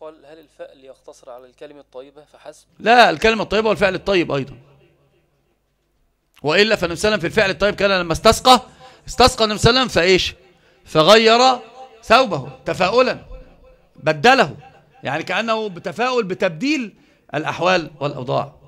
قال هل الفأل يقتصر على الكلمة الطيبة فحسب لا الكلمة الطيبة والفعل الطيب أيضا وإلا فالنبي صلى الله عليه وسلم في الفعل الطيب كان لما استسقى استسقى النبي صلى الله عليه وسلم فإيش فغير ثوبه تفاؤلا بدله يعني كأنه بتفاؤل بتبديل الأحوال والأوضاع